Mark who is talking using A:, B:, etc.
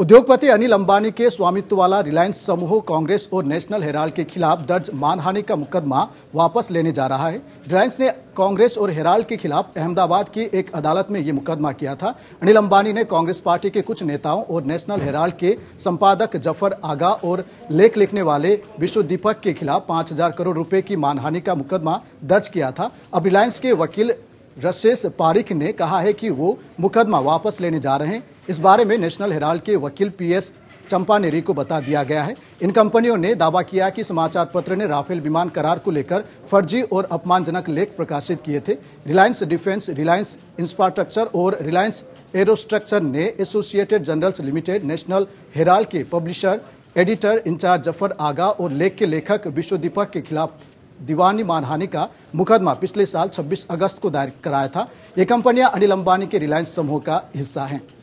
A: उद्योगपति अनिल अंबानी के स्वामित्व वाला रिलायंस समूह कांग्रेस और नेशनल हेराल्ड के खिलाफ दर्ज मानहानि का मुकदमा वापस लेने जा रहा है रिलायंस ने कांग्रेस और हेराल्ड के खिलाफ अहमदाबाद की एक अदालत में ये मुकदमा किया था अनिल अंबानी ने कांग्रेस पार्टी के कुछ नेताओं और नेशनल हेराल्ड के संपादक जफर आगा और लेख लिखने वाले विश्व दीपक के खिलाफ पाँच करोड़ रुपये की मानहानि का मुकदमा दर्ज किया था अब रिलायंस के वकील रशेश पारिक ने कहा है कि वो मुकदमा वापस लेने जा रहे हैं इस बारे में नेशनल हेराल्ड के वकील पीएस चंपानेरी को बता दिया गया है इन कंपनियों ने दावा किया कि समाचार पत्र ने राफेल विमान करार को लेकर फर्जी और अपमानजनक लेख प्रकाशित किए थे रिलायंस डिफेंस रिलायंस इंफ्रास्ट्रक्चर और रिलायंस एरोस्ट्रक्चर ने Associated Journals Limited National Herald के publisher editor incharge Zafar Agha और लेख के लेखक विश्वदीपक के खिलाफ दीवानी मानहानि का मुकदमा पिछले साल 26 अगस्त को दायर कराया था ये कंपनियां अनिल अंबानी के रिलायंस समूह का हिस्सा हैं